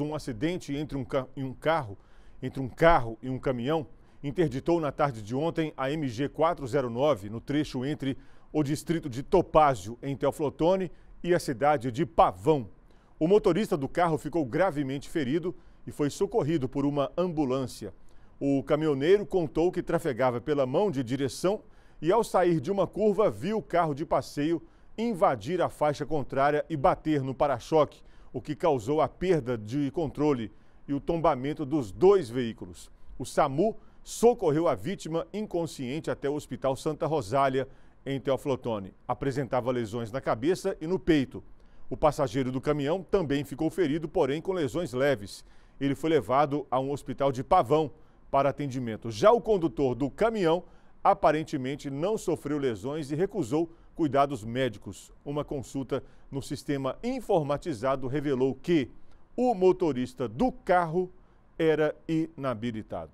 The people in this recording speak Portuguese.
um acidente entre um, um carro, entre um carro e um caminhão interditou na tarde de ontem a MG 409 no trecho entre o distrito de Topázio, em Teoflotone, e a cidade de Pavão. O motorista do carro ficou gravemente ferido e foi socorrido por uma ambulância. O caminhoneiro contou que trafegava pela mão de direção e, ao sair de uma curva, viu o carro de passeio invadir a faixa contrária e bater no para-choque o que causou a perda de controle e o tombamento dos dois veículos. O SAMU socorreu a vítima inconsciente até o Hospital Santa Rosália, em Teoflotone. Apresentava lesões na cabeça e no peito. O passageiro do caminhão também ficou ferido, porém com lesões leves. Ele foi levado a um hospital de Pavão para atendimento. Já o condutor do caminhão aparentemente não sofreu lesões e recusou cuidados médicos. Uma consulta no sistema informatizado revelou que o motorista do carro era inabilitado.